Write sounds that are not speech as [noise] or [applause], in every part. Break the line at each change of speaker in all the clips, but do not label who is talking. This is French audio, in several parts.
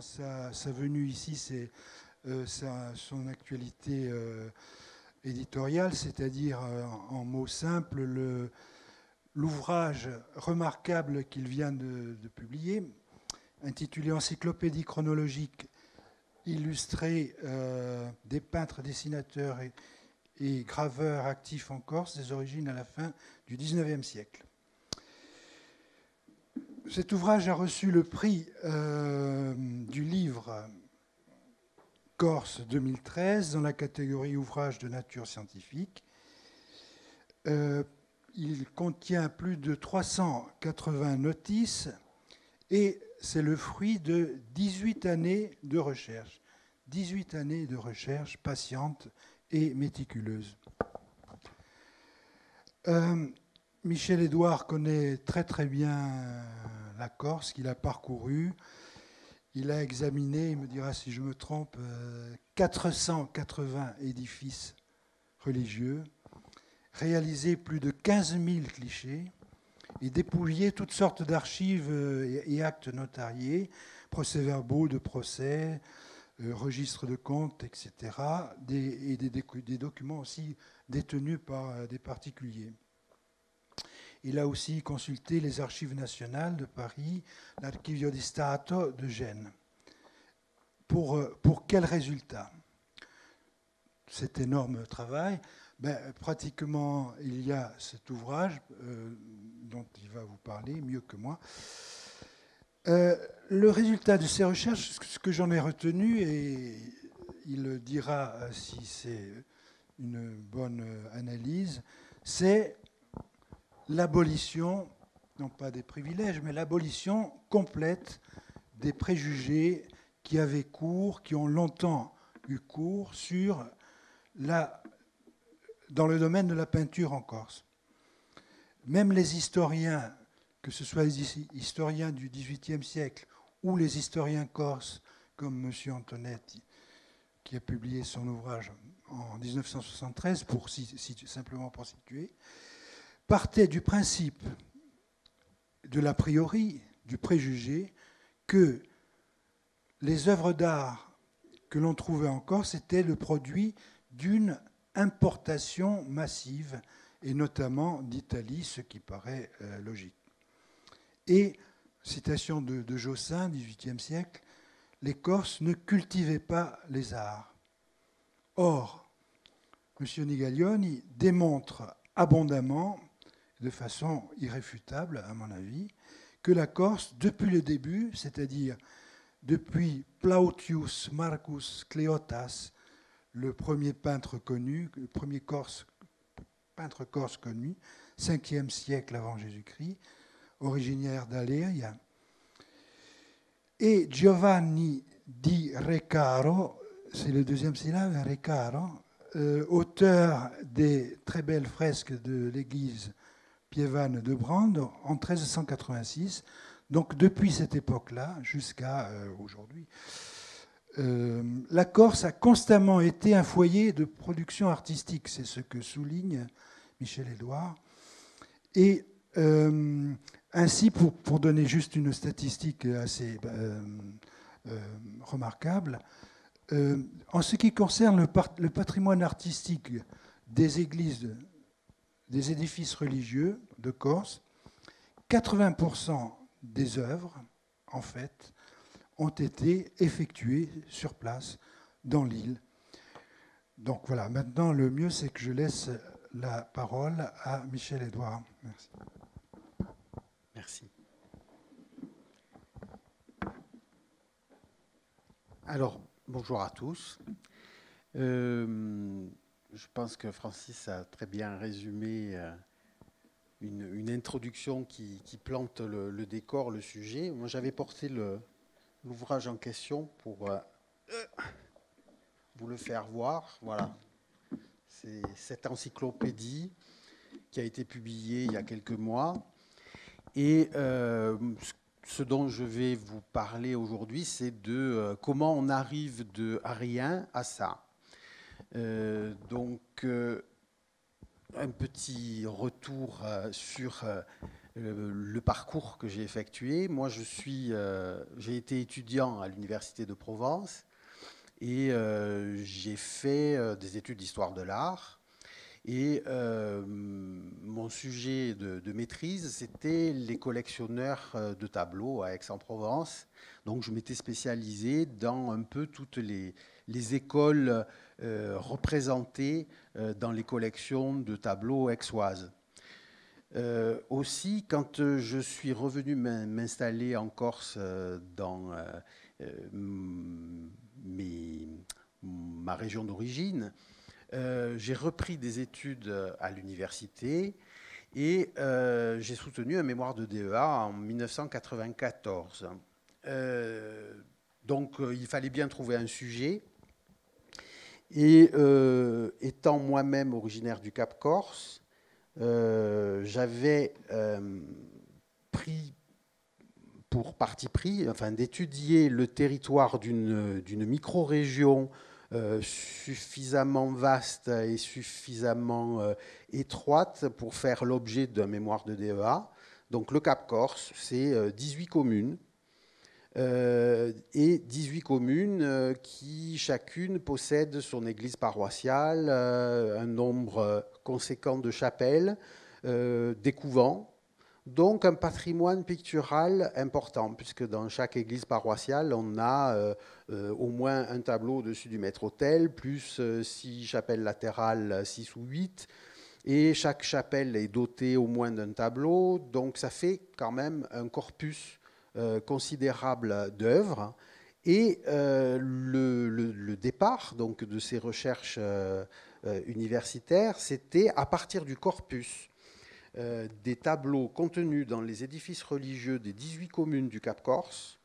sa, venue ici, c'est euh, son actualité euh, éditoriale, c'est-à-dire euh, en, mots simples l'ouvrage remarquable qu'il vient de, publier, intitulé Encyclopédie chronologique illustrée des peintres, dessinateurs et, et graveurs actifs en Corse des origines à la fin du XIXe siècle cet ouvrage a reçu le prix euh, du livre Corse 2013 dans la catégorie ouvrage de nature scientifique. Euh, il contient plus de 380 notices et c'est le fruit de 18 années de recherche. 18 années de recherche patiente et méticuleuse. Euh, Michel Édouard connaît très très bien euh, la Corse qu'il a parcouru. Il a examiné, il me dira si je me trompe, 480 euh, édifices religieux, réalisé plus de 15 000 clichés et dépouillé toutes sortes d'archives euh, et actes notariés, procès-verbaux de procès, registres de comptes, etc., et des documents aussi détenus par des particuliers. Il a aussi consulté les archives nationales de Paris, l'Archivio di Stato de Gênes. Pour, euh, pour quel résultat Cet énorme travail, ben, pratiquement, il y a cet ouvrage euh, dont il va vous parler mieux que moi. Euh, le résultat de ces recherches, ce que j'en ai retenu, et il dira si c'est une bonne analyse, c'est l'abolition, non pas des privilèges, mais l'abolition complète des préjugés qui avaient cours, qui ont longtemps eu cours sur la, dans le domaine de la peinture en Corse. Même les historiens, que ce soit les historiens du XVIIIe siècle ou les historiens corses, comme M. Antonetti, qui a publié son ouvrage en 1973, pour, simplement pour situer, partait du principe, de l'a priori, du préjugé, que les œuvres d'art que l'on trouvait en Corse étaient le produit d'une importation massive, et notamment d'Italie, ce qui paraît euh, logique. Et, citation de, de Jossin, 18e siècle, les Corses ne cultivaient pas les arts. Or, M. Nigaglioni démontre abondamment de façon irréfutable, à mon avis, que la Corse, depuis le début, c'est-à-dire depuis Plautius Marcus Cleotas, le premier peintre connu, le premier corse, peintre corse connu, 5e siècle avant Jésus-Christ, originaire d'Aléria, et Giovanni di Recaro, c'est le deuxième syllabe, Recaro, euh, auteur des très belles fresques de l'église Pievan de Brande, en 1386. Donc depuis cette époque-là jusqu'à euh, aujourd'hui, euh, la Corse a constamment été un foyer de production artistique, c'est ce que souligne Michel Édouard. Et euh, ainsi, pour, donner juste une statistique assez remarquable, en ce qui concerne le patrimoine artistique des églises des édifices religieux de Corse, 80% des œuvres, en fait, ont été effectuées sur place, dans l'île. Donc voilà, maintenant le mieux c'est que je laisse la parole à Michel Edouard. Merci. Merci.
Alors, bonjour à tous. Euh, je pense que Francis a très bien résumé euh, une, introduction qui, plante le, décor, le sujet. Moi, j'avais porté l'ouvrage en question pour euh, vous le faire voir. Voilà. C'est cette encyclopédie qui a été publiée il y a quelques mois. Et euh, ce dont je vais vous parler aujourd'hui, c'est de comment on arrive de rien à ça. Euh, donc, euh, un petit retour euh, sur le parcours que j'ai effectué. Moi, je suis, j'ai été étudiant à l'université de Provence et j'ai fait des études d'histoire de l'art. Et mon sujet de, maîtrise, c'était les collectionneurs de tableaux à Aix-en-Provence. Donc, je m'étais spécialisé dans un peu toutes les, les écoles euh, représentés euh, dans les collections de tableaux aixoises. Euh, aussi, quand je suis revenu m'installer en Corse dans ma région d'origine, j'ai repris des études à l'université et j'ai soutenu un mémoire de DEA en 1994. donc il fallait bien trouver un sujet et euh, étant moi-même originaire du Cap Corse, euh, j'avais euh, pris pour parti pris d'étudier le territoire d'une micro-région suffisamment vaste et suffisamment étroite pour faire l'objet d'un mémoire de DEA. Donc le Cap Corse, c'est 18 communes euh, et 18 communes euh, qui chacune possède son église paroissiale, euh, un nombre conséquent de chapelles, des couvents, donc un patrimoine pictural important, puisque dans chaque église paroissiale, on a au moins un tableau au-dessus du maître-autel, plus six chapelles latérales, six ou huit. Et chaque chapelle est dotée au moins d'un tableau, donc ça fait quand même un corpus euh, considérable d'œuvres. Et euh, le, départ donc, de ces recherches euh, universitaires, c'était à partir du corpus des tableaux contenus dans les édifices religieux des 18 communes du Cap Corse,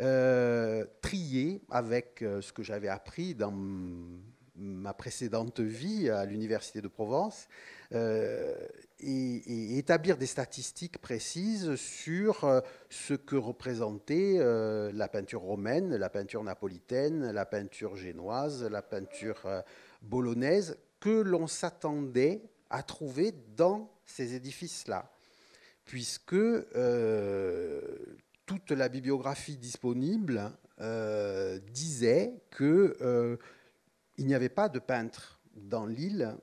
euh, triés avec ce que j'avais appris dans ma précédente vie à l'Université de Provence, et, établir des statistiques précises sur euh, ce que représentait euh, la peinture romaine, la peinture napolitaine, la peinture génoise, la peinture euh, bolognaise, que l'on s'attendait à trouver dans ces édifices-là, puisque toute la bibliographie disponible disait qu'il il n'y avait pas de peintre dans l'île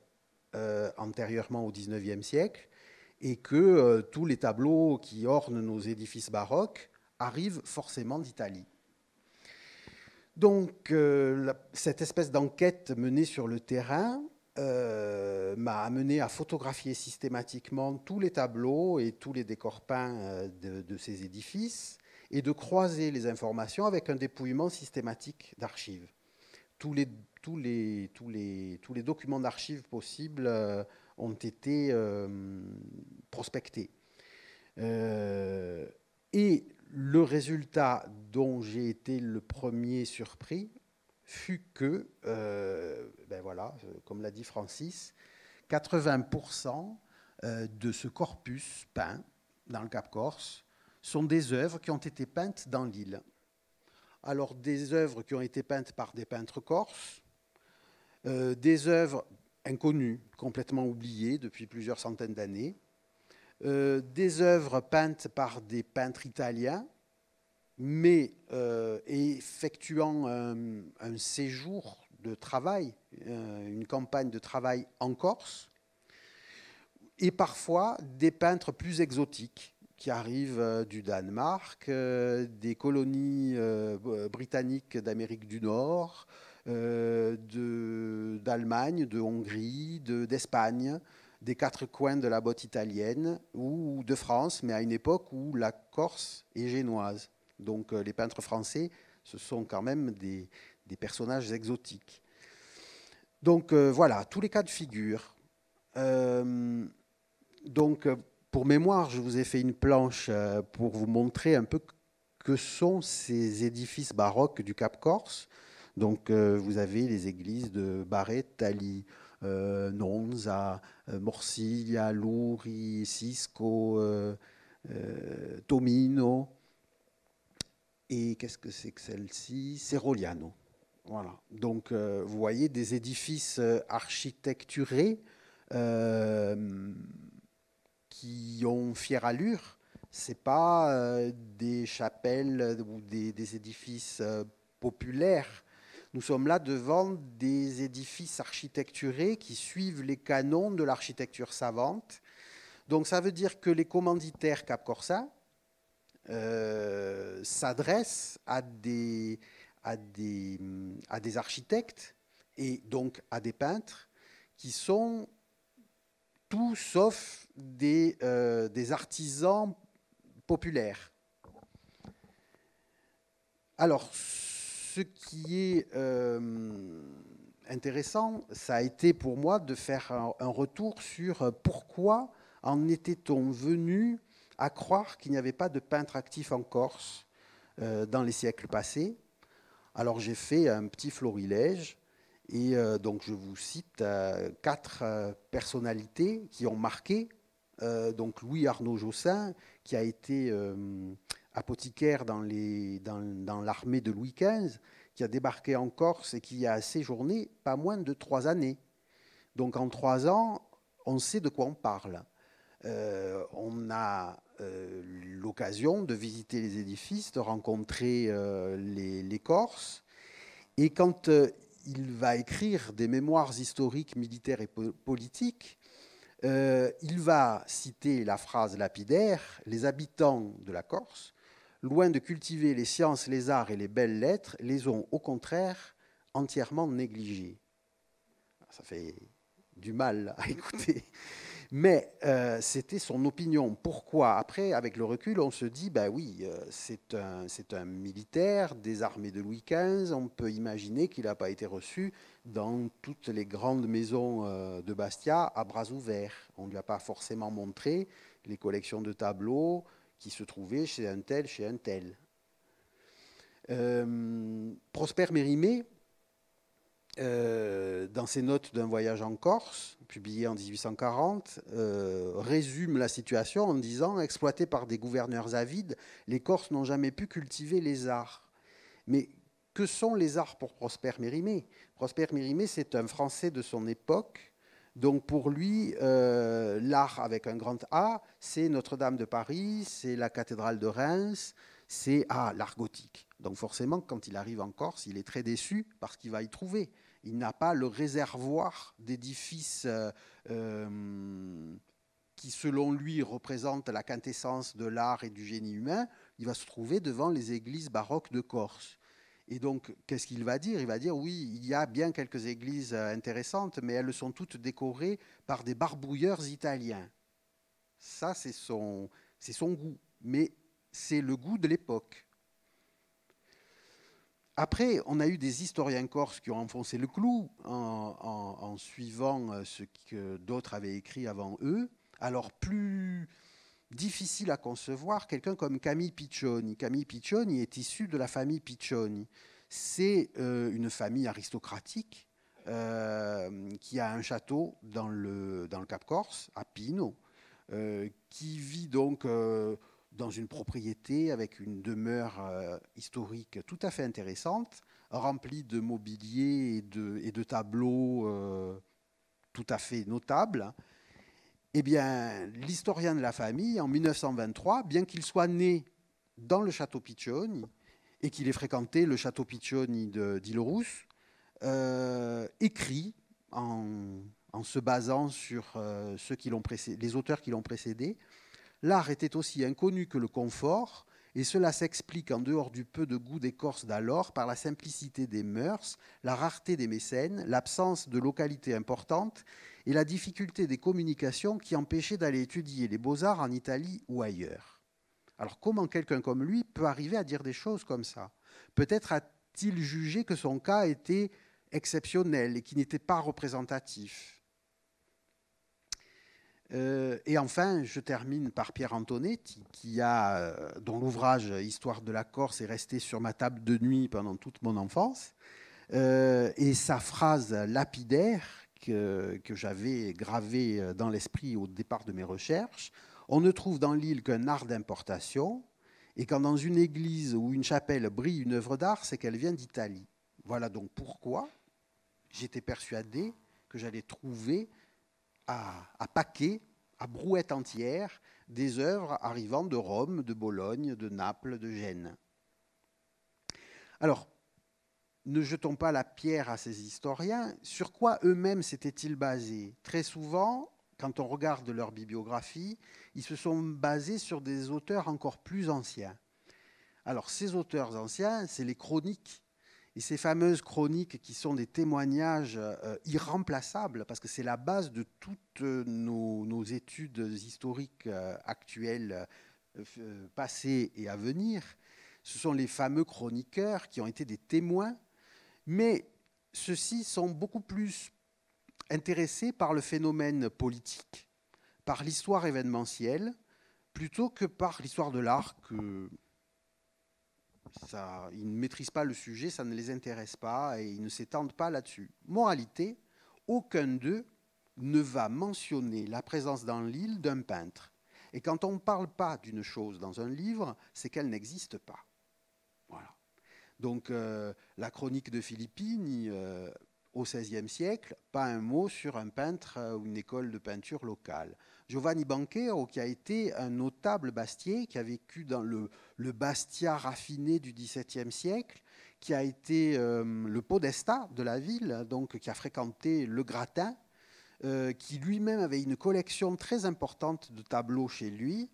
euh, antérieurement au XIXe siècle, et que euh, tous les tableaux qui ornent nos édifices baroques arrivent forcément d'Italie. Donc euh, cette espèce d'enquête menée sur le terrain m'a amené à photographier systématiquement tous les tableaux et tous les décors peints de, de ces édifices et de croiser les informations avec un dépouillement systématique d'archives. Tous les tous les, tous les, tous les documents d'archives possibles euh, ont été euh, prospectés. Euh, et le résultat dont j'ai été le premier surpris fut que, ben voilà, comme l'a dit Francis, 80% de ce corpus peint dans le Cap Corse sont des œuvres qui ont été peintes dans l'île. Alors des œuvres qui ont été peintes par des peintres corses, euh, des œuvres inconnues, complètement oubliées depuis plusieurs centaines d'années, euh, des œuvres peintes par des peintres italiens, mais euh, effectuant un, séjour de travail, une campagne de travail en Corse, et parfois des peintres plus exotiques qui arrivent du Danemark, des colonies britanniques d'Amérique du Nord, euh, d'Allemagne, de, de, Hongrie, d'Espagne. des quatre coins de la botte italienne ou de France, mais à une époque où la Corse est génoise. Donc euh, les peintres français, ce sont quand même des, des personnages exotiques. Donc euh, voilà, tous les cas de figure. donc pour mémoire, je vous ai fait une planche pour vous montrer un peu que sont ces édifices baroques du Cap Corse. Donc euh, vous avez les églises de Barret, Tali, euh, Nonza, euh, Morcilla, Louri, Cisco, Tomino. Et qu'est-ce que c'est que celle-ci Ceroliano. Voilà. Donc, vous voyez des édifices architecturés qui ont fière allure. Ce n'est pas des chapelles ou des édifices populaires. Nous sommes là devant des édifices architecturés qui suivent les canons de l'architecture savante. Donc ça veut dire que les commanditaires Cap Corsa euh, s'adressent à des, architectes et donc à des peintres qui sont tout sauf des, euh, des artisans populaires. Alors, ce qui est euh, intéressant, ça a été pour moi de faire un, retour sur euh, pourquoi en était-on venu à croire qu'il n'y avait pas de peintre actif en Corse euh, dans les siècles passés. Alors j'ai fait un petit florilège et donc je vous cite quatre personnalités qui ont marqué. donc Louis Arnaud Jossin, qui a été apothicaire dans, l'armée de Louis XV, qui a débarqué en Corse et qui a séjourné pas moins de trois années. Donc en trois ans, on sait de quoi on parle. Euh, on a euh, l'occasion de visiter les édifices, de rencontrer euh, les, Corses. Et quand il va écrire des mémoires historiques, militaires et politiques, il va citer la phrase lapidaire, les habitants de la Corse loin de cultiver les sciences, les arts et les belles lettres, les ont au contraire entièrement négligés. Ah, ça fait du mal à [laughs] écouter. Mais euh, c'était son opinion. Pourquoi Après, avec le recul, on se dit, ben oui, euh, c'est un, un, militaire des armées de Louis XV. On peut imaginer qu'il n'a pas été reçu dans toutes les grandes maisons euh, de Bastia à bras ouverts. On ne lui a pas forcément montré les collections de tableaux, qui se trouvait chez un tel, chez un tel. Euh, Prosper Mérimée, euh, dans ses notes d'un voyage en Corse, publié en 1840, euh, résume la situation en disant Exploités par des gouverneurs avides, les Corses n'ont jamais pu cultiver les arts. Mais que sont les arts pour Prosper Mérimée Prosper Mérimée, c'est un Français de son époque donc pour lui, euh, l'art avec un grand A, c'est Notre-Dame de Paris, c'est la cathédrale de Reims, c'est ah, l'art gothique. Donc forcément, quand il arrive en Corse, il est très déçu parce qu'il va y trouver. Il n'a pas le réservoir d'édifices euh, euh, qui, selon lui, représentent la quintessence de l'art et du génie humain. Il va se trouver devant les églises baroques de Corse. Et donc, qu'est-ce qu'il va dire Il va dire, oui, il y a bien quelques églises euh, intéressantes, mais elles sont toutes décorées par des barbouilleurs italiens. Ça, c'est son, c'est son goût, mais c'est le goût de l'époque. Après, on a eu des historiens corses qui ont enfoncé le clou en, en suivant euh, ce que d'autres avaient écrit avant eux. Alors, plus, difficile à concevoir quelqu'un comme Camille Piccioni. Camille Piccioni est issu de la famille Piccioni. C'est euh, une famille aristocratique euh, qui a un château dans le, Cap Corse, à Pino, euh, qui vit donc dans une propriété avec une demeure historique tout à fait intéressante, remplie de mobilier et de tableaux tout à fait notables. Eh bien, l'historien de la famille, en 1923, bien qu'il soit né dans le château Piccioni et qu'il ait fréquenté le château Piccioni de euh, écrit en, se basant sur euh, ceux qui les auteurs qui l'ont précédé, l'art était aussi inconnu que le confort, et cela s'explique en dehors du peu de goût des Corses d'alors par la simplicité des mœurs, la rareté des mécènes, l'absence de localités importantes et la difficulté des communications qui empêchait d'aller étudier les beaux-arts en Italie ou ailleurs. Alors comment quelqu'un comme lui peut arriver à dire des choses comme ça Peut-être a-t-il jugé que son cas était exceptionnel et qu'il n'était pas représentatif. Euh, et enfin, je termine par Pierre Antonetti, qui a, euh, dont l'ouvrage Histoire de la Corse est resté sur ma table de nuit pendant toute mon enfance. Euh, et sa phrase lapidaire que, j'avais gravé euh, dans l'esprit au départ de mes recherches. On ne trouve dans l'île qu'un art d'importation, et quand dans une église ou une chapelle brille une œuvre d'art, c'est qu'elle vient d'Italie. Voilà donc pourquoi j'étais persuadé que j'allais trouver à, à paquet, à brouette entière, des œuvres arrivant de Rome, de Bologne, de Naples, de Gênes. Alors, ne jetons pas la pierre à ces historiens, sur quoi eux-mêmes s'étaient-ils basés Très souvent, quand on regarde leur bibliographie, ils se sont basés sur des auteurs encore plus anciens. Alors ces auteurs anciens, c'est les chroniques. Et ces fameuses chroniques qui sont des témoignages euh, irremplaçables, parce que c'est la base de toutes euh, nos, études historiques euh, actuelles, passées et à venir, ce sont les fameux chroniqueurs qui ont été des témoins mais ceux-ci sont beaucoup plus intéressés par le phénomène politique, par l'histoire événementielle, plutôt que par l'histoire de l'art, que ils ne maîtrisent pas le sujet, ça ne les intéresse pas et ils ne s'étendent pas là-dessus. Moralité, aucun d'eux ne va mentionner la présence dans l'île d'un peintre. Et quand on ne parle pas d'une chose dans un livre, c'est qu'elle n'existe pas. Donc euh, la chronique de Philippine, euh, au XVIe siècle, pas un mot sur un peintre euh, ou une école de peinture locale. Giovanni Banquero, qui a été un notable bastier, qui a vécu dans le, Bastia raffiné du XVIIe siècle, qui a été le podestat de la ville, donc qui a fréquenté le gratin, qui lui-même avait une collection très importante de tableaux chez lui,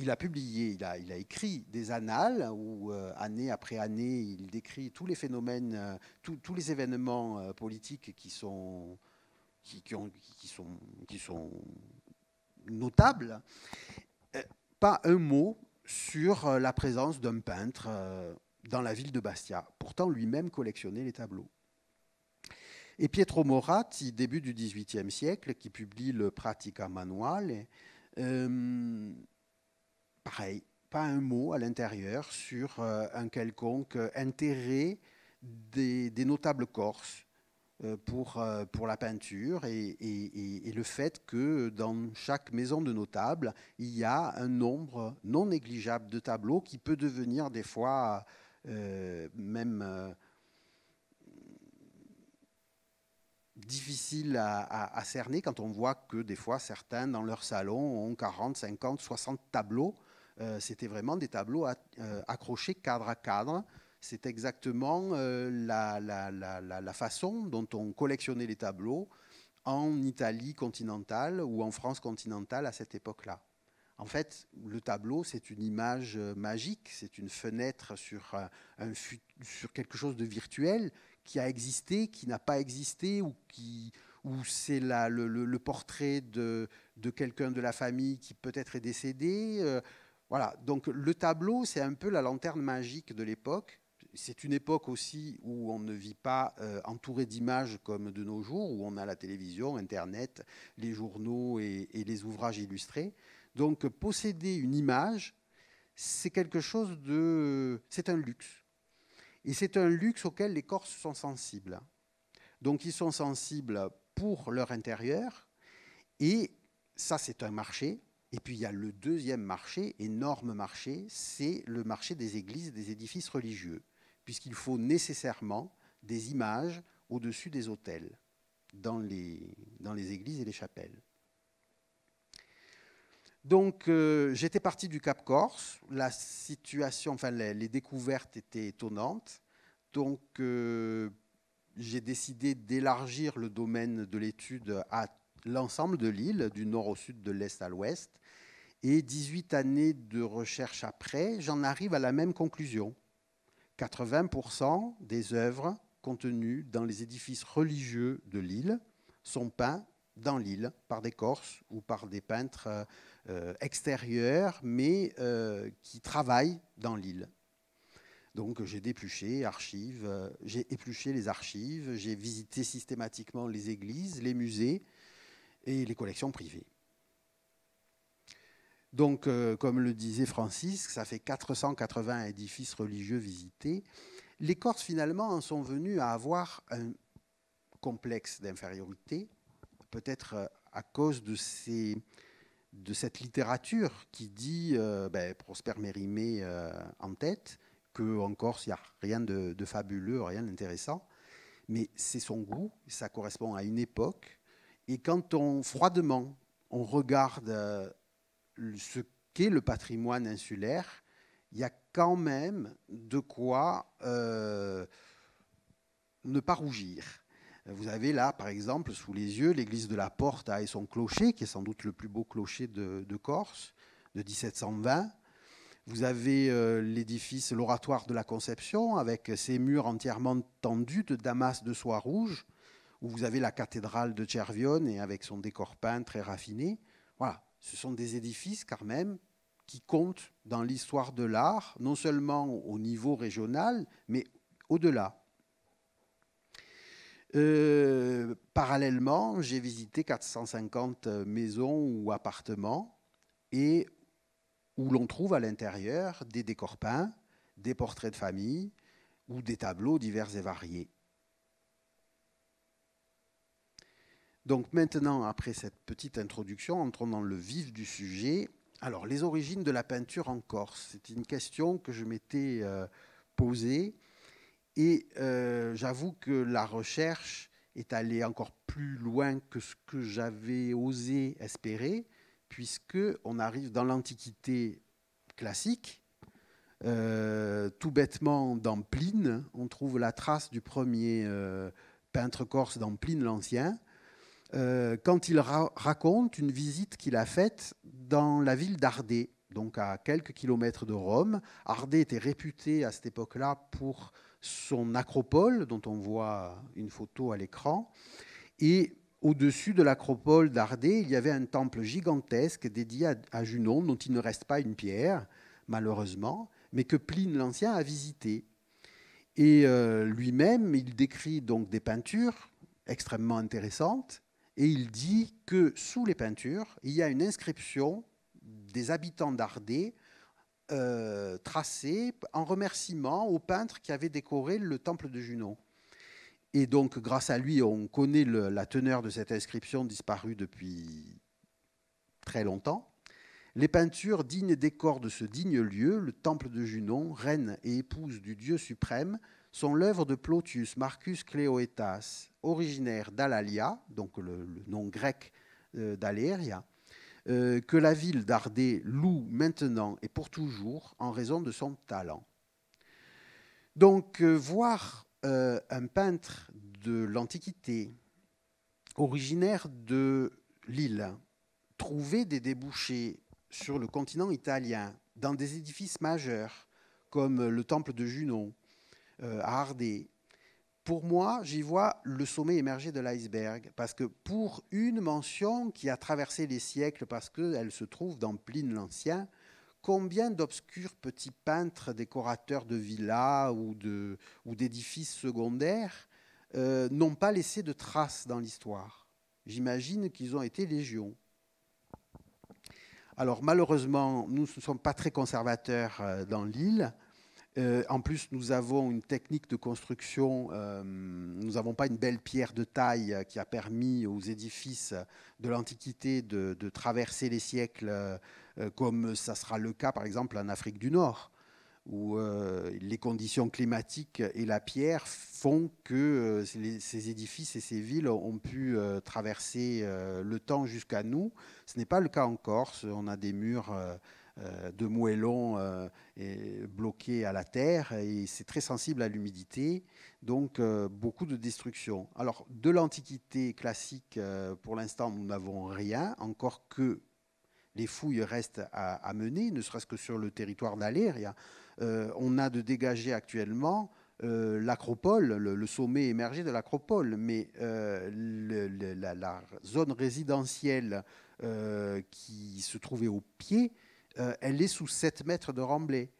il a publié, il a, écrit des annales où, euh, année après année, il décrit tous les phénomènes, euh, tous les événements euh, politiques qui sont, qui, sont, qui sont notables. Pas un mot sur la présence d'un peintre dans la ville de Bastia. Pourtant, lui-même collectionnait les tableaux. Et Pietro Moratti, début du XVIIIe siècle, qui publie le Pratica Manuale, pareil, pas un mot à l'intérieur sur euh, un quelconque intérêt des, notables corses euh, euh, pour, la peinture et, le fait que dans chaque maison de notables, il y a un nombre non négligeable de tableaux qui peut devenir des fois même... difficile à, cerner quand on voit que des fois certains dans leur salon ont 40, 50, 60 tableaux. Euh, c'était vraiment des tableaux euh, accrochés cadre à cadre. C'est exactement euh, la, façon dont on collectionnait les tableaux en Italie continentale ou en France continentale à cette époque-là. En fait, le tableau, c'est une image magique, c'est une fenêtre sur quelque chose de virtuel qui a existé, qui n'a pas existé, ou qui ou c'est le, le, portrait de, quelqu'un de la famille qui peut-être est décédé. Euh, voilà, donc le tableau, c'est un peu la lanterne magique de l'époque. C'est une époque aussi où on ne vit pas euh, entouré d'images comme de nos jours, où on a la télévision, Internet, les journaux et, et les ouvrages illustrés. Donc posséder une image, c'est quelque chose de... c'est un luxe et c'est un luxe auquel les Corses sont sensibles. Donc ils sont sensibles pour leur intérieur. Et ça, c'est un marché. Et puis il y a le deuxième marché, énorme marché, c'est le marché des églises et des édifices religieux, puisqu'il faut nécessairement des images au-dessus des autels, dans les églises et les chapelles. Donc euh, j'étais parti du Cap Corse, la situation, enfin les, découvertes étaient étonnantes, donc euh, j'ai décidé d'élargir le domaine de l'étude à l'ensemble de l'île, du nord au sud, de l'est à l'ouest, et 18 années de recherche après, j'en arrive à la même conclusion. 80% des œuvres contenues dans les édifices religieux de l'île sont peintes dans l'île par des Corses ou par des peintres euh, euh, extérieurs, mais euh, qui travaillent dans l'île. Donc j'ai dépluché archives, euh, j'ai épluché les archives, j'ai visité systématiquement les églises, les musées et les collections privées. Donc, comme le disait Francis, ça fait 480 édifices religieux visités. Les Corses, finalement, en sont venus à avoir un complexe d'infériorité, peut-être à cause de ces de cette littérature qui dit euh, ben, Prosper Mérimée euh, en tête, qu'en Corse, il n'y a rien de, fabuleux, rien d'intéressant. Mais c'est son goût, ça correspond à une époque. Et quand on, froidement, on regarde euh, ce qu'est le patrimoine insulaire, il y a quand même de quoi ne pas rougir ben, vous avez là, par exemple, sous les yeux, l'église de la Porte et son clocher, qui est sans doute le plus beau clocher de, Corse, de 1720. Vous avez euh, l'édifice, l'oratoire de la Conception, avec ses murs entièrement tendus de damas de soie rouge, où vous avez la cathédrale de Cervione, et avec son décor peint très raffiné. Voilà, ce sont des édifices quand même qui comptent dans l'histoire de l'art, non seulement au niveau régional, mais au-delà. Euh, parallèlement, j'ai visité 450 maisons ou appartements et où l'on trouve à l'intérieur des décors peints, des portraits de famille ou des tableaux divers et variés. Donc maintenant, après cette petite introduction, entrons dans le vif du sujet. Alors, les origines de la peinture en Corse, c'est une question que je m'étais euh, posée et euh, j'avoue que la recherche est allée encore plus loin que ce que j'avais osé espérer, puisque on arrive dans l'Antiquité classique. Euh, tout bêtement, dans Pline, on trouve la trace du premier euh, peintre corse dans Pline l'Ancien, quand il raconte une visite qu'il a faite dans la ville d'Ardé, donc à quelques kilomètres de Rome. Ardé était réputé à cette époque-là pour son acropole, dont on voit une photo à l'écran. Et au-dessus de l'acropole d'Ardée, il y avait un temple gigantesque dédié à, Junon, dont il ne reste pas une pierre, malheureusement, mais que Pline l'Ancien a visité. Et euh, lui-même, il décrit donc des peintures extrêmement intéressantes, et il dit que sous les peintures, il y a une inscription des habitants d'Ardée euh, tracé en remerciement au peintre qui avait décoré le temple de Junon. Et donc, grâce à lui, on connaît la teneur de cette inscription disparue depuis très longtemps. Les peintures dignes décor de ce digne lieu, le temple de Junon, reine et épouse du dieu suprême, sont l'œuvre de plautius Marcus Cleoetas, originaire d'Alalia, donc le, le, nom grec euh, d'Aléria, euh, que la ville d'Ardé loue maintenant et pour toujours en raison de son talent. Donc euh, voir euh, un peintre de l'Antiquité, originaire de l'île, trouver des débouchés sur le continent italien, dans des édifices majeurs comme le temple de Junon, à Ardé, pour moi, j'y vois le sommet émergé de l'iceberg, parce que pour une mention qui a traversé les siècles, parce qu'elle se trouve dans Pline l'Ancien, combien d'obscurs petits peintres, décorateurs de villas ou, d'édifices secondaires euh, n'ont pas laissé de traces dans l'histoire J'imagine qu'ils ont été légions. Alors malheureusement, nous ne sommes pas très conservateurs euh, dans l'île. Euh, en plus, nous avons une technique de construction, euh, nous n'avons pas une belle pierre de taille euh, qui a permis aux édifices de l'Antiquité de, traverser les siècles comme ça sera le cas par exemple en Afrique du Nord où les conditions climatiques et la pierre font que ces édifices et ces villes ont pu traverser le temps jusqu'à nous. Ce n'est pas le cas en Corse, on a des murs euh, de moellons euh, bloqués bloqué à la terre et c'est très sensible à l'humidité, donc euh, beaucoup de destruction. Alors de l'antiquité classique, pour l'instant, nous n'avons rien, encore que les fouilles restent à, mener, ne serait-ce que sur le territoire d'Aléria. on a de dégager actuellement l'acropole, le, sommet émergé de l'acropole, mais la, zone résidentielle qui se trouvait au pied euh, elle est sous 7 mètres de remblai.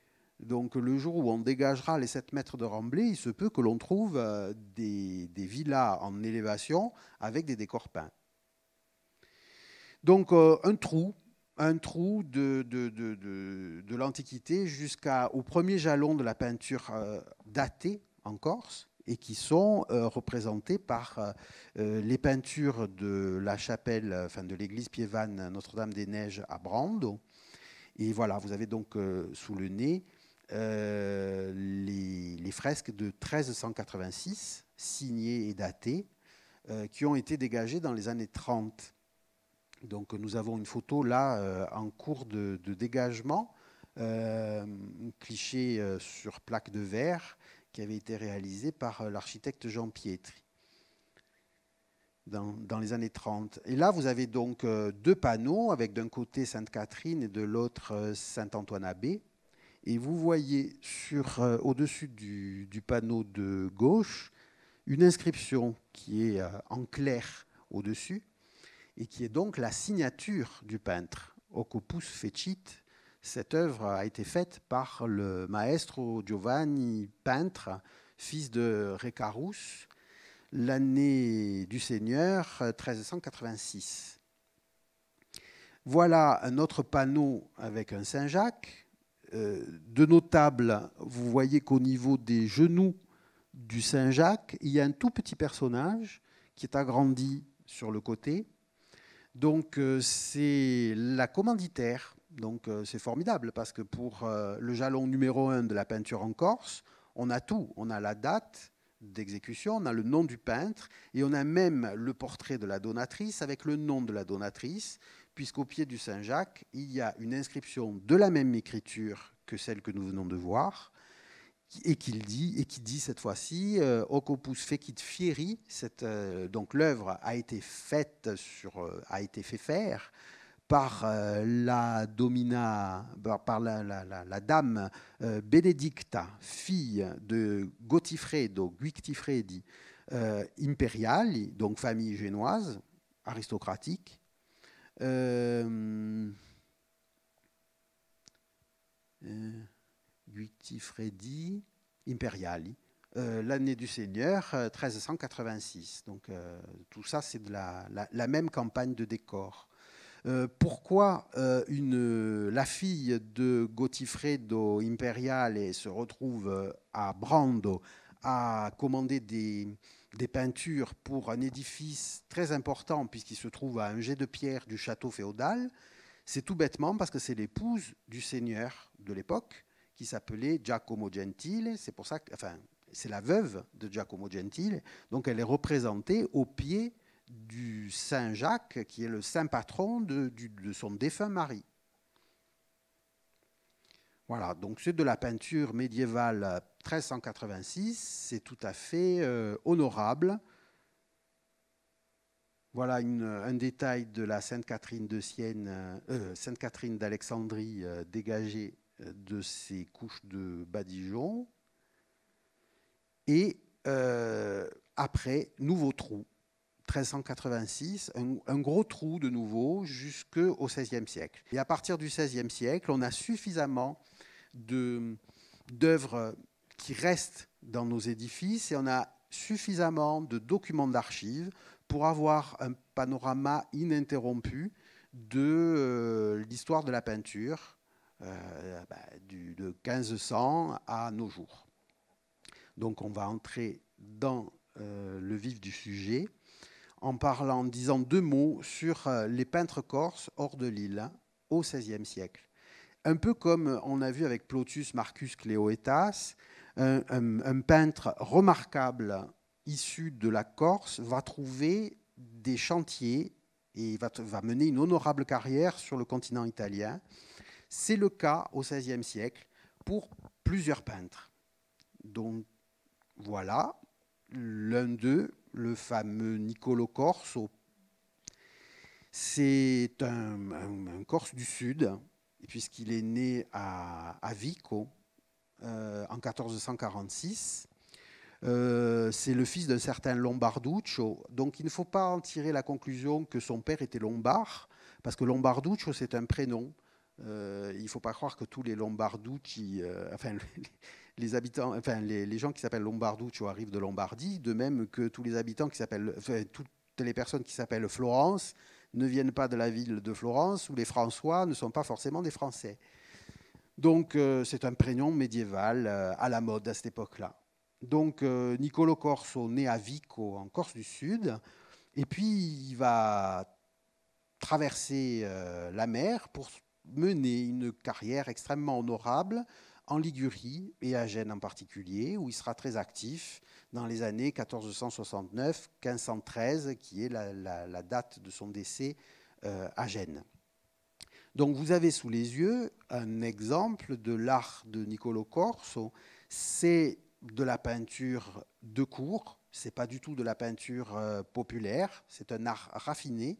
Donc le jour où on dégagera les 7 mètres de remblai, il se peut que l'on trouve euh, des, villas en élévation avec des décors peints. Donc euh, un trou, un trou de, l'Antiquité jusqu'au premier jalon de la peinture datée en Corse et qui sont représentés par les peintures de la chapelle, de l'église piévane Notre-Dame-des-Neiges à Brando, et voilà, vous avez donc euh, sous le nez euh, les, fresques de 1386, signées et datées, euh, qui ont été dégagées dans les années 30. Donc nous avons une photo là en cours de, de dégagement, un cliché sur plaque de verre qui avait été réalisé par l'architecte Jean Pietri dans, les années 30. Et là, vous avez donc euh, deux panneaux, avec d'un côté Sainte-Catherine et de l'autre euh, Saint-Antoine-Abbé. Et vous voyez sur, euh, au-dessus du, du, panneau de gauche une inscription qui est en clair au-dessus et qui est donc la signature du peintre, Ocopus Fecit. Cette œuvre a été faite par le maestro Giovanni Peintre, fils de Recarus, l'année du Seigneur 1386. Euh, voilà un autre panneau avec un Saint-Jacques. Euh, de notable, vous voyez qu'au niveau des genoux du Saint-Jacques, il y a un tout petit personnage qui est agrandi sur le côté. Donc euh, c'est la commanditaire. Donc c'est formidable parce que pour le jalon numéro un de la peinture en Corse, on a tout. On a la date, d'exécution, on a le nom du peintre et on a même le portrait de la donatrice avec le nom de la donatrice, puisqu'au pied du Saint-Jacques, il y a une inscription de la même écriture que celle que nous venons de voir, et, dit, et qui dit cette fois-ci euh, Ocopus fecit fieri, euh, donc l'œuvre a été faite euh, a été fait faire par euh, la domina, par la, dame euh, Benedicta, fille de Gotifredo, Guictifredi, euh, Imperiali, donc famille génoise, aristocratique. Euh, l'année du Seigneur, 1386. Donc tout ça, c'est de la, la, même campagne de décor. Euh, pourquoi euh, la fille de Gotifredo Imperiale se retrouve euh, à Brando à commander des, peintures pour un édifice très important puisqu'il se trouve à un jet de pierre du château féodal, c'est tout bêtement parce que c'est l'épouse du seigneur de l'époque qui s'appelait Giacomo Gentile. C'est pour ça que, enfin, c'est la veuve de Giacomo Gentile. Donc elle est représentée au pied du Saint Jacques, qui est le saint patron de, son défunt mari. Voilà, donc c'est de la peinture médiévale 1386, c'est tout à fait euh, honorable. Voilà un détail de la Sainte Catherine de euh, euh, Sainte Catherine d'Alexandrie dégagée de ses couches de badigeon. Et après, nouveau trou. 1386, un, gros trou de nouveau jusqu'au XVIe siècle. Et à partir du XVIe siècle, on a suffisamment d'œuvres qui restent dans nos édifices et on a suffisamment de documents d'archives pour avoir un panorama ininterrompu de euh, l'histoire de la peinture euh, bah, de 1500 à nos jours. Donc on va entrer dans euh, le vif du sujet en parlant, en disant deux mots sur euh, les peintres corses hors de l'île hein, au XVIe siècle. Un peu comme on a vu avec Plautus, Marcus Cléoétas, un, peintre remarquable issu de la Corse va trouver des chantiers et va, va mener une honorable carrière sur le continent italien. C'est le cas au XVIe siècle pour plusieurs peintres. Donc voilà, l'un d'eux le fameux nicolo Corso. C'est un, Corse du Sud, puisqu'il est né à, Vico euh, en 1446. Euh, c'est le fils d'un certain Lombarduccio. Donc il ne faut pas en tirer la conclusion que son père était lombard, parce que Lombarduccio, c'est un prénom. Euh, il ne faut pas croire que tous les Lombarducci, enfin les habitants, enfin les, gens qui s'appellent Lombardou, arrivent de Lombardie, de même que tous les habitants qui s'appellent, toutes les personnes qui s'appellent Florence ne viennent pas de la ville de Florence, ou les François ne sont pas forcément des Français. Donc euh, c'est un prénom médiéval euh, à la mode à cette époque-là. Donc euh, Niccolo Corso né à Vico en Corse du Sud, et puis il va traverser euh, la mer pour mener une carrière extrêmement honorable en Ligurie et à Gênes en particulier, où il sera très actif dans les années 1469-1513, qui est la, date de son décès euh, à Gênes. Donc vous avez sous les yeux un exemple de l'art de Niccolo Corso. C'est de la peinture de cour, c'est pas du tout de la peinture euh, populaire, c'est un art raffiné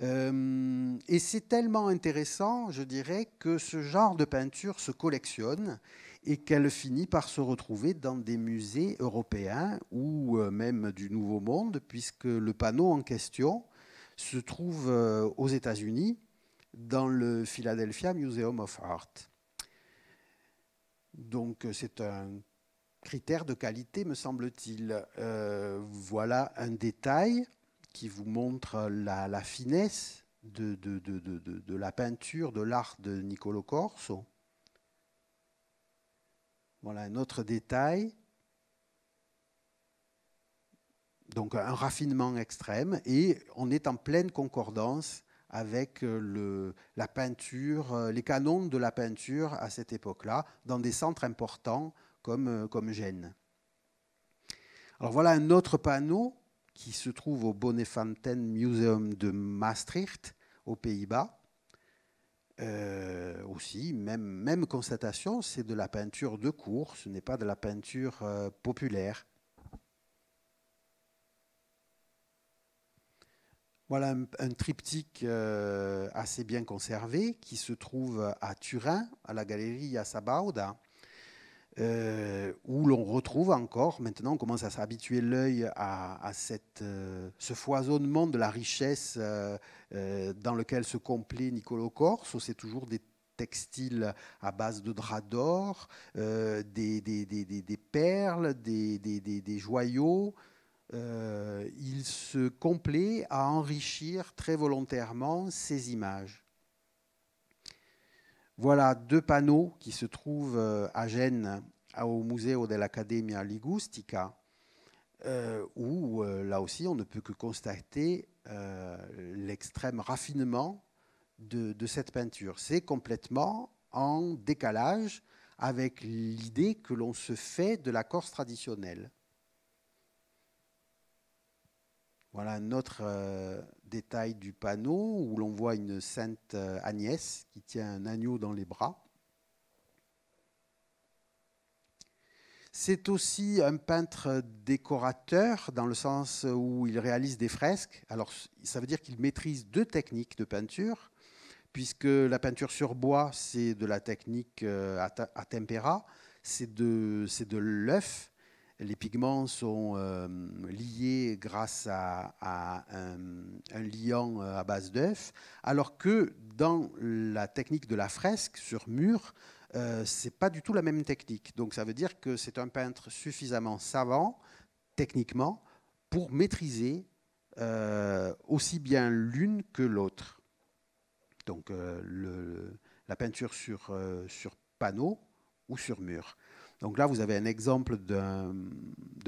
euh, et c'est tellement intéressant, je dirais, que ce genre de peinture se collectionne et qu'elle finit par se retrouver dans des musées européens ou euh, même du Nouveau Monde, puisque le panneau en question se trouve euh, aux États-Unis dans le Philadelphia Museum of Art. Donc c'est un critère de qualité, me semble-t-il. voilà un détail qui vous montre la, finesse de, la peinture, de l'art de Niccolo Corso. Voilà un autre détail. Donc un raffinement extrême et on est en pleine concordance avec euh, la peinture, euh, les canons de la peinture à cette époque-là, dans des centres importants comme euh, Gênes. Alors voilà un autre panneau qui se trouve au Bonnefanten Museum de Maastricht, aux Pays-Bas. Euh, aussi, même, même constatation, c'est de la peinture de cours, ce n'est pas de la peinture euh, populaire. Voilà un, triptyque euh, assez bien conservé qui se trouve à Turin, à la galerie Sabauda. Euh, où l'on retrouve encore, maintenant on commence à s'habituer l'œil à, cette, euh, ce foisonnement de la richesse euh, dans lequel se complaît Niccolo Corso. C'est toujours des textiles à base de draps d'or, des, des, des, perles, des, joyaux. il se complaît à enrichir très volontairement ces images. Voilà deux panneaux qui se trouvent euh, à Gênes, au Museo dell'Accademia Ligustica, euh, où euh, là aussi on ne peut que constater l'extrême raffinement de, cette peinture. C'est complètement en décalage avec l'idée que l'on se fait de la Corse traditionnelle. Voilà un autre euh, détail du panneau où l'on voit une sainte euh, Agnès qui tient un agneau dans les bras. C'est aussi un peintre décorateur dans le sens où il réalise des fresques. Alors ça veut dire qu'il maîtrise deux techniques de peinture, puisque la peinture sur bois, c'est de la technique euh, à, tempera, tempéra, c'est de, de l'œuf, les pigments sont euh, liés grâce à, un, liant euh, à base d'œuf, alors que dans la technique de la fresque sur mur, euh, c'est pas du tout la même technique. Donc ça veut dire que c'est un peintre suffisamment savant techniquement pour maîtriser aussi bien l'une que l'autre. Donc la peinture sur, sur panneau ou sur mur. Donc là, vous avez un exemple d'un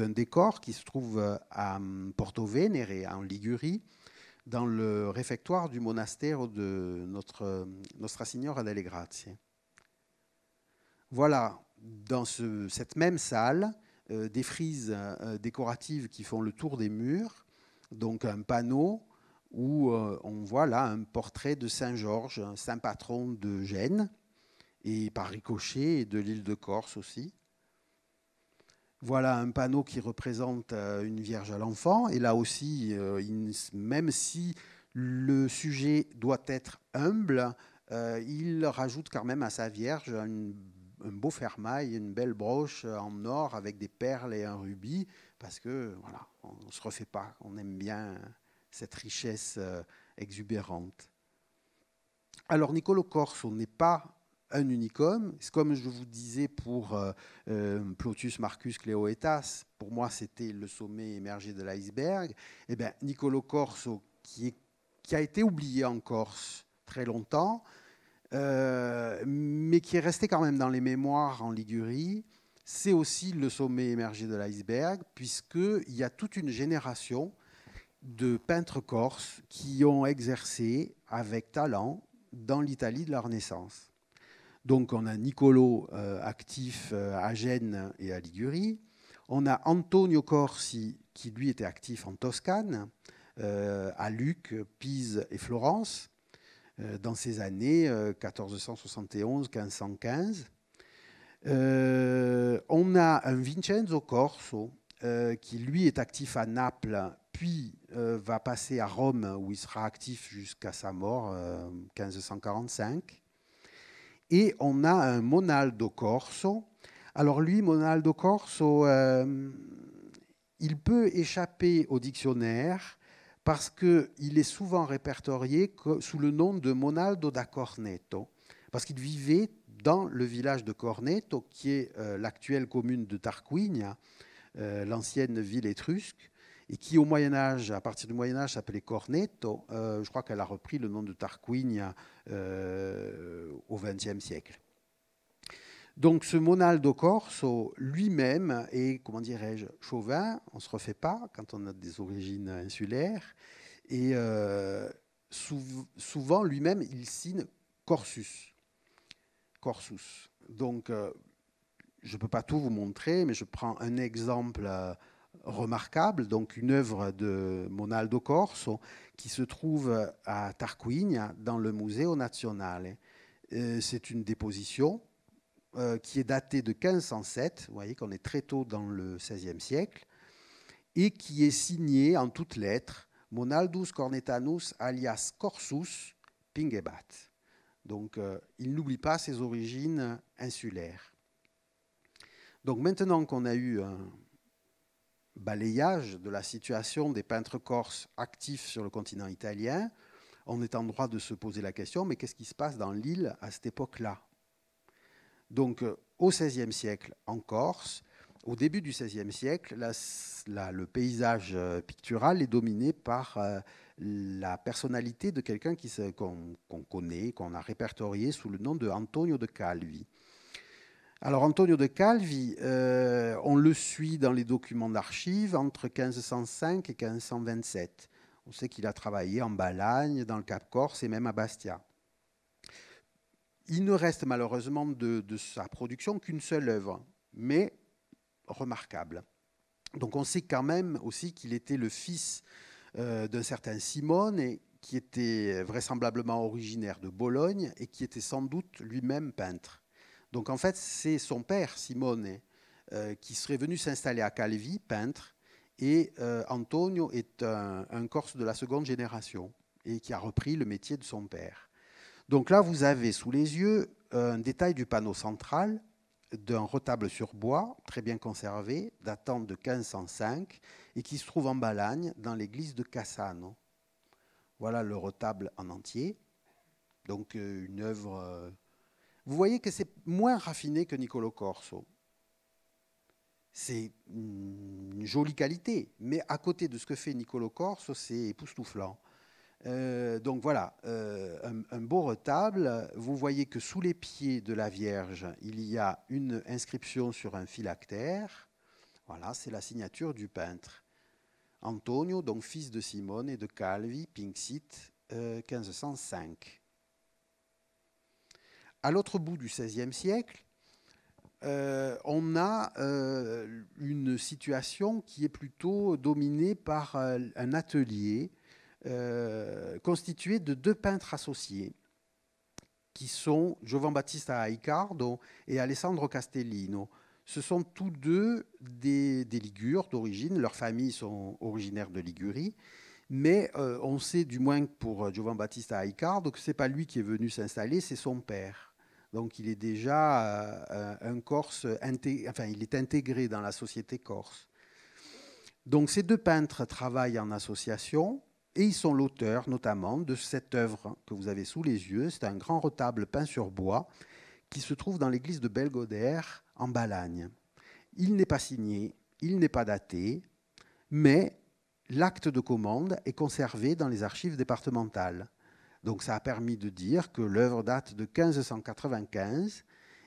décor qui se trouve euh, à hum, Porto Venere, en Ligurie, dans le réfectoire du monastère de notre, Nostra Signora delle Grazie. Voilà, dans cette même salle, euh, des frises euh, décoratives qui font le tour des murs, donc un panneau où on voit là un portrait de Saint Georges, saint patron de Gênes, et par ricochet de l'île de Corse aussi. Voilà un panneau qui représente euh, une Vierge à l'enfant. Et là aussi, euh, même si le sujet doit être humble, euh, il rajoute quand même à sa Vierge un beau fermail, une belle broche en or avec des perles et un rubis, parce que voilà, on ne se refait pas, on aime bien cette richesse exubérante. Alors Niccolo Corso n'est pas un unicum. Comme je vous disais pour euh, euh Marcus, Cléoétas, pour moi c'était le sommet émergé de l'iceberg. et eh bien, Niccolo Corso, qui, a été oublié en Corse très longtemps, euh, mais qui est resté quand même dans les mémoires en Ligurie, c'est aussi le sommet émergé de l'iceberg, puisqu'il y a toute une génération de peintres corses qui ont exercé avec talent dans l'Italie de leur naissance donc on a Nicolo euh, actif euh, à Gênes et à Ligurie. On a Antonio Corsi qui lui était actif en Toscane, euh, à Luc, Pise et Florence, dans ces années 1471-1515. on a un Vincenzo Corso qui lui est actif à Naples, puis va passer à Rome où il sera actif jusqu'à sa mort 1545. Et on a un Monaldo Corso. Alors lui, Monaldo Corso, euh, il peut échapper au dictionnaire parce qu'il est souvent répertorié sous le nom de Monaldo da Corneto, parce qu'il vivait dans le village de Corneto, qui est euh, l'actuelle commune de Tarquinia, euh, l'ancienne ville étrusque et qui au Moyen Âge, à partir du Moyen Âge, s'appelait Cornetto. Euh, je crois qu'elle a repris le nom de Tarquin euh, au XXe siècle. Donc ce Monaldo Corso lui-même est, comment dirais-je, chauvin, on ne se refait pas quand on a des origines insulaires, et euh, souvent lui-même il signe Corsus. Corsus. Donc euh, je ne peux pas tout vous montrer, mais je prends un exemple remarquable, donc une œuvre de Monaldo Corso qui se trouve à Tarquinia dans le Museo Nazionale. Euh, c'est une déposition euh, qui est datée de 1507, vous voyez qu'on est très tôt dans le XVIe siècle, et qui est signée en toutes lettres Monaldus Cornetanus alias Corsus Pingebat. Donc euh, il n'oublie pas ses origines insulaires. Donc maintenant qu'on a eu un, balayage de la situation des peintres corses actifs sur le continent italien, on est en droit de se poser la question, mais qu'est-ce qui se passe dans l'île à cette époque-là Donc au XVIe siècle en Corse, au début du XVIe siècle, le paysage euh, pictural est dominé par euh, la personnalité de quelqu'un qu'on sait qu'on connaît, qu'on a répertorié sous le nom de Antonio de Calvi. Alors Antonio de Calvi, euh, on le suit dans les documents d'archives entre 1505 et 1527. On sait qu'il a travaillé en Balagne, dans le Cap Corse et même à Bastia. Il ne reste malheureusement de, sa production qu'une seule œuvre, mais remarquable. Donc on sait quand même aussi qu'il était le fils euh, d'un certain Simone qui était vraisemblablement originaire de Bologne et qui était sans doute lui-même peintre. Donc en fait, c'est son père, Simone, euh, qui serait venu s'installer à Calvi, peintre, et euh, Antonio est un, un, Corse de la seconde génération et qui a repris le métier de son père. Donc là, vous avez sous les yeux un détail du panneau central d'un retable sur bois très bien conservé, datant de 1505, et qui se trouve en Balagne, dans l'église de Cassano. Voilà le retable en entier, donc euh, une œuvre vous voyez que c'est moins raffiné que Niccolo Corso. C'est une jolie qualité, mais à côté de ce que fait Niccolo Corso, c'est époustouflant. Euh, donc voilà, euh, un, beau retable. Vous voyez que sous les pieds de la Vierge, il y a une inscription sur un phylactère. Voilà, c'est la signature du peintre. Antonio, donc fils de Simone et de Calvi, Pinxit, 1505. Euh, à l'autre bout du XVIe siècle, euh, on a euh, une situation qui est plutôt dominée par euh, un atelier constitué de deux peintres associés, qui sont Giovan Battista Aicardo et Alessandro Castellino. Ce sont tous deux des, Ligures d'origine, leurs familles sont originaires de Ligurie, mais on sait, du moins pour Giovan Battista Aicardo, que ce n'est pas lui qui est venu s'installer, c'est son père. Donc il est déjà euh, euh, un Corse, enfin il est intégré dans la société corse. Donc ces deux peintres travaillent en association et ils sont l'auteur notamment de cette œuvre que vous avez sous les yeux. C'est un grand retable peint sur bois qui se trouve dans l'église de Belgodère en Balagne. Il n'est pas signé, il n'est pas daté, mais l'acte de commande est conservé dans les archives départementales. Donc ça a permis de dire que l'œuvre date de 1595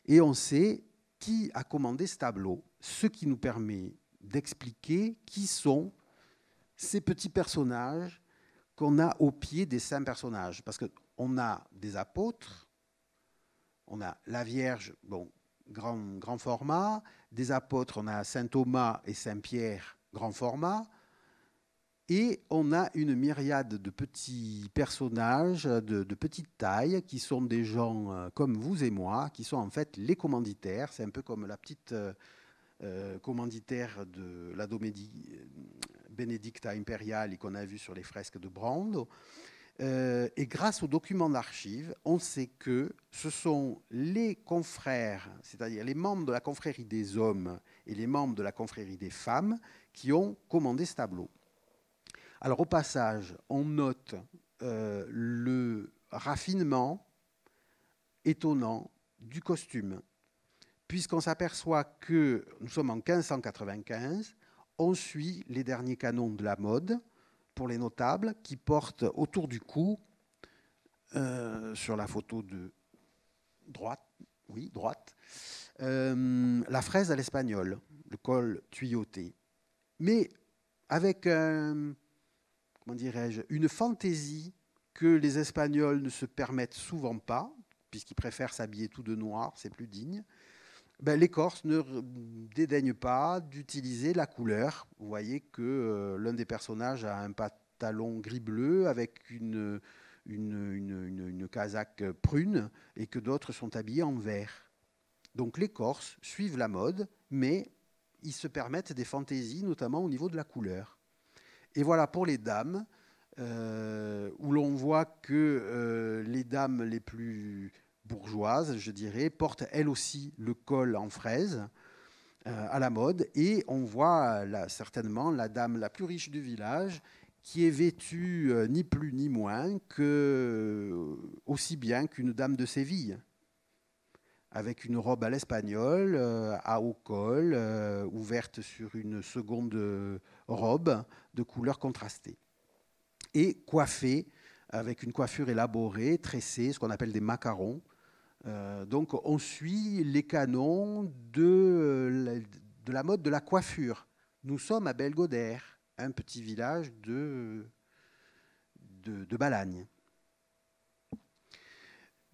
et on sait qui a commandé ce tableau, ce qui nous permet d'expliquer qui sont ces petits personnages qu'on a au pied des saints personnages. Parce qu'on a des apôtres, on a la Vierge, bon, grand, grand format, des apôtres, on a Saint Thomas et Saint Pierre, grand format, et on a une myriade de petits personnages de, petite taille qui sont des gens euh, comme vous et moi, qui sont en fait les commanditaires. C'est un peu comme la petite euh, euh, commanditaire de la Domédie Benedicta Imperiale qu'on a vue sur les fresques de Brando. et grâce aux documents d'archives, on sait que ce sont les confrères, c'est-à-dire les membres de la confrérie des hommes et les membres de la confrérie des femmes, qui ont commandé ce tableau. Alors au passage, on note euh, le raffinement étonnant du costume, puisqu'on s'aperçoit que nous sommes en 1595, on suit les derniers canons de la mode pour les notables qui portent autour du cou, euh, sur la photo de droite, oui, droite, euh, la fraise à l'espagnol, le col tuyauté, mais avec un comment dirais-je, une fantaisie que les Espagnols ne se permettent souvent pas, puisqu'ils préfèrent s'habiller tout de noir, c'est plus digne. Ben, les Corses ne dédaignent pas d'utiliser la couleur. Vous voyez que euh, l'un des personnages a un pantalon gris-bleu avec une, une, casaque prune et que d'autres sont habillés en vert. Donc les Corses suivent la mode, mais ils se permettent des fantaisies, notamment au niveau de la couleur. Et voilà pour les dames, euh, où l'on voit que euh, les dames les plus bourgeoises, je dirais, portent elles aussi le col en fraise euh, à la mode. Et on voit certainement la dame la plus riche du village qui est vêtue ni plus ni moins que aussi bien qu'une dame de Séville avec une robe à l'espagnol, à haut col, ouverte sur une seconde robe, de couleurs contrastées. Et coiffé avec une coiffure élaborée, tressée, ce qu'on appelle des macarons. Euh, donc on suit les canons de la, euh, de la, mode de la coiffure. Nous sommes à Belgodère, un petit village de, de, Balagne.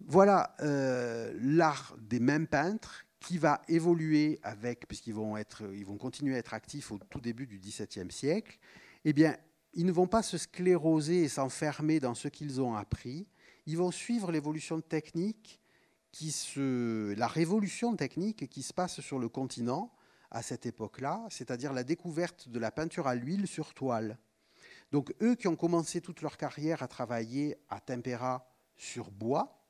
Voilà euh, l'art des mêmes peintres qui va évoluer avec, puisqu'ils vont, vont continuer à être actifs au tout début du XVIIe siècle, eh bien, ils ne vont pas se scléroser et s'enfermer dans ce qu'ils ont appris. Ils vont suivre l'évolution technique, qui se, la révolution technique qui se passe sur le continent à cette époque-là, c'est-à-dire la découverte de la peinture à l'huile sur toile. Donc eux qui ont commencé toute leur carrière à travailler à tempéra sur bois,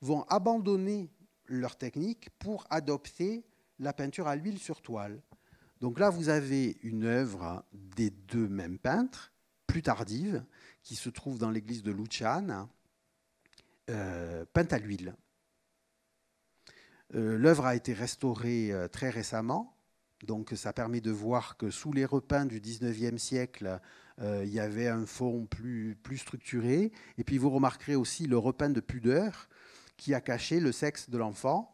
vont abandonner leur technique pour adopter la peinture à l'huile sur toile. Donc là, vous avez une œuvre des deux mêmes peintres, plus tardive, qui se trouve dans l'église de Luchan, euh, peinte à l'huile. Euh, l'œuvre a été restaurée euh, très récemment, donc ça permet de voir que sous les repeints du 19e siècle, il y avait un fond plus, plus structuré. Et puis vous remarquerez aussi le repeint de pudeur qui a caché le sexe de l'enfant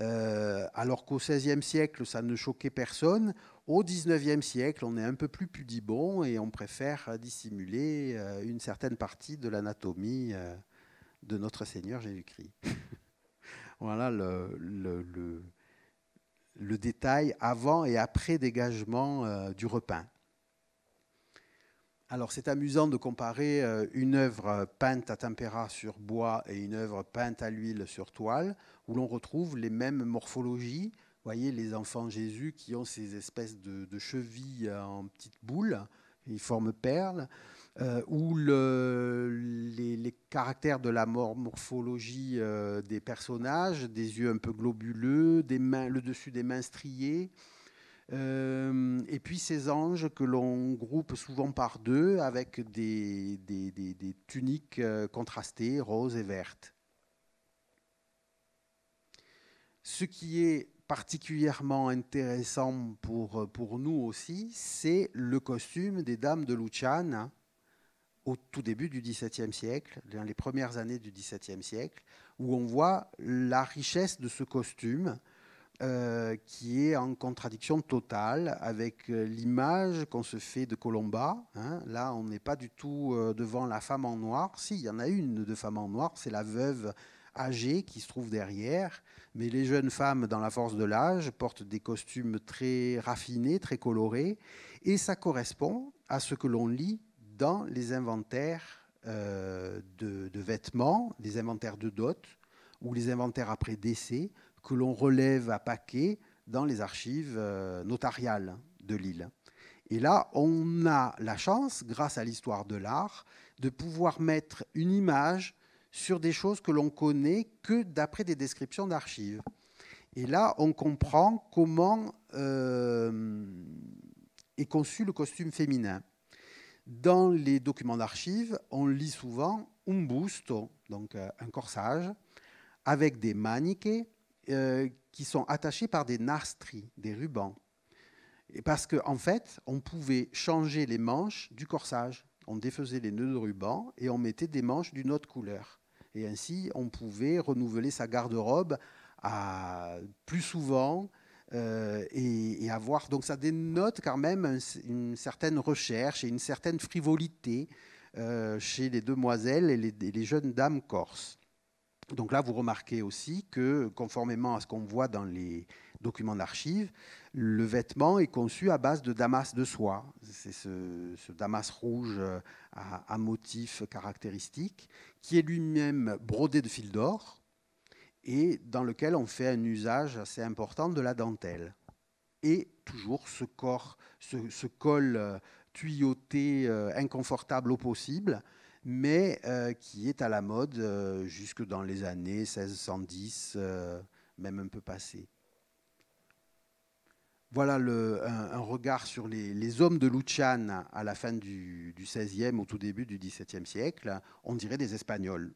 euh, alors qu'au XVIe siècle, ça ne choquait personne. Au XIXe siècle, on est un peu plus pudibond et on préfère euh, dissimuler euh, une certaine partie de l'anatomie de notre Seigneur Jésus-Christ. [laughs] voilà le, détail avant et après dégagement du repeint Alors c'est amusant de comparer une œuvre peinte à tempéra sur bois et une œuvre peinte à l'huile sur toile où l'on retrouve les mêmes morphologies. Vous voyez les enfants Jésus qui ont ces espèces de, chevilles en petites boules, ils forment perles, euh, ou les, caractères de la morphologie euh, des personnages, des yeux un peu globuleux, des mains, le dessus des mains striées, euh, et puis ces anges que l'on groupe souvent par deux avec des tuniques contrastées, roses et vertes. Ce qui est particulièrement intéressant pour, euh, pour nous aussi, c'est le costume des dames de Luchan hein, au tout début du XVIIe siècle, dans les premières années du XVIIe siècle, où on voit la richesse de ce costume euh, qui est en contradiction totale avec euh, l'image qu'on se fait de Colomba. Hein. Là, on n'est pas du tout devant la femme en noir. S'il y en a une de femme en noir, c'est la veuve âgées qui se trouvent derrière. Mais les jeunes femmes, dans la force de l'âge, portent des costumes très raffinés, très colorés. Et ça correspond à ce que l'on lit dans les inventaires euh, de, vêtements, les inventaires de dot ou les inventaires après décès que l'on relève à paquet dans les archives euh, notariales de Lille. Et là, on a la chance, grâce à l'histoire de l'art, de pouvoir mettre une image sur des choses que l'on connaît que d'après des descriptions d'archives. Et là, on comprend comment euh, est conçu le costume féminin. Dans les documents d'archives, on lit souvent un busto, donc euh, un corsage, avec des maniques euh, qui sont attachés par des nastri, des rubans. Et parce qu'en en fait, on pouvait changer les manches du corsage. On défaisait les nœuds de ruban et on mettait des manches d'une autre couleur. Et ainsi, on pouvait renouveler sa garde-robe à plus souvent euh, et, avoir. Donc ça dénote quand même une certaine recherche et une certaine frivolité euh, chez les demoiselles et les, et les, jeunes dames corses. Donc là, vous remarquez aussi que, conformément à ce qu'on voit dans les, document d'archives, le vêtement est conçu à base de damas de soie. C'est ce, damas rouge euh, à, motifs motif caractéristique, qui est lui-même brodé de fil d'or et dans lequel on fait un usage assez important de la dentelle. Et toujours ce corps, ce, col euh, tuyauté euh, inconfortable au possible, mais qui est à la mode jusque dans les années 1610, même un peu passé. Voilà un, regard sur les, les hommes de Luchan à la fin du, XVIe, au tout début du XVIIe siècle. On dirait des Espagnols.